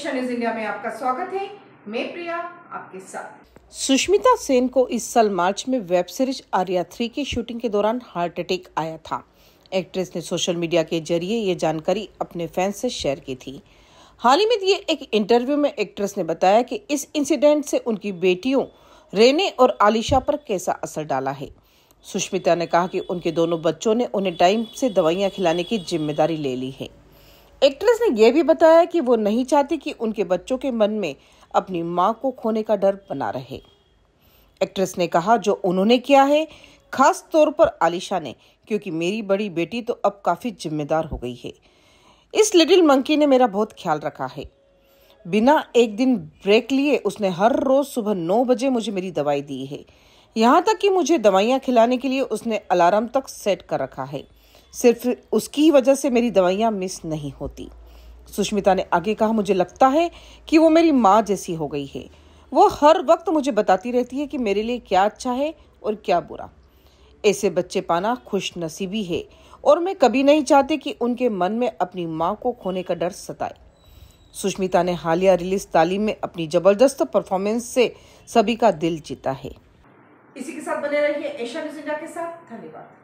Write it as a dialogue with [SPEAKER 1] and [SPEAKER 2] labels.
[SPEAKER 1] education is India में आपका स्वागत है मैं प्रिया आपके साथ
[SPEAKER 2] सुष्मिता सेन को इस साल मार्च में वेब सीरीज आर्या थ्री की शूटिंग के दौरान हार्ट अटैक आया था एक्ट्रेस ने सोशल मीडिया के जरिए ये जानकारी अपने फैंस से शेयर की थी हाल ही में दिए एक इंटरव्यू में एक्ट्रेस ने बताया कि इस इंसिडेंट से उनकी बेटियों रेने और आलिशा पर कैसा असर डाला है सुष्मिता ने कहा कि उनके दोनों बच्चों ने उन्हें टाइम से दवाइयां खिलाने की जिम्मेदारी ले ली है एक्ट्रेस ने यह भी बताया कि वो नहीं चाहती कि उनके बच्चों के मन में अपनी माँ को खोने का डर बना रहे एक्ट्रेस ने कहा जो उन्होंने किया है खास तौर पर आलिशा ने क्योंकि मेरी बड़ी बेटी तो अब काफ़ी जिम्मेदार हो गई है इस लिटिल मंकी ने मेरा बहुत ख्याल रखा है बिना एक दिन ब्रेक लिए उसने हर रोज़ सुबह नौ बजे मुझे मेरी दवाई दी है यहाँ तक कि मुझे दवाइयाँ खिलाने के लिए उसने अलार्म तक सेट कर रखा है सिर्फ उसकी वजह से मेरी दवाइयाँ मिस नहीं होती सुष्मिता ने आगे कहा मुझे लगता है कि वो मेरी माँ जैसी हो गई है वो हर वक्त मुझे बताती रहती है कि मेरे लिए क्या अच्छा है और क्या बुरा ऐसे बच्चे पाना खुश नसीबी है और मैं कभी नहीं चाहती कि उनके मन में अपनी माँ को खोने का डर सताए सुष्मिता ने हालिया रिलीज तालीम में अपनी जबरदस्त परफॉर्मेंस से सभी का दिल जीता है
[SPEAKER 3] इसी के साथ बने रहिए एशिया न्यूज इंडिया के साथ धन्यवाद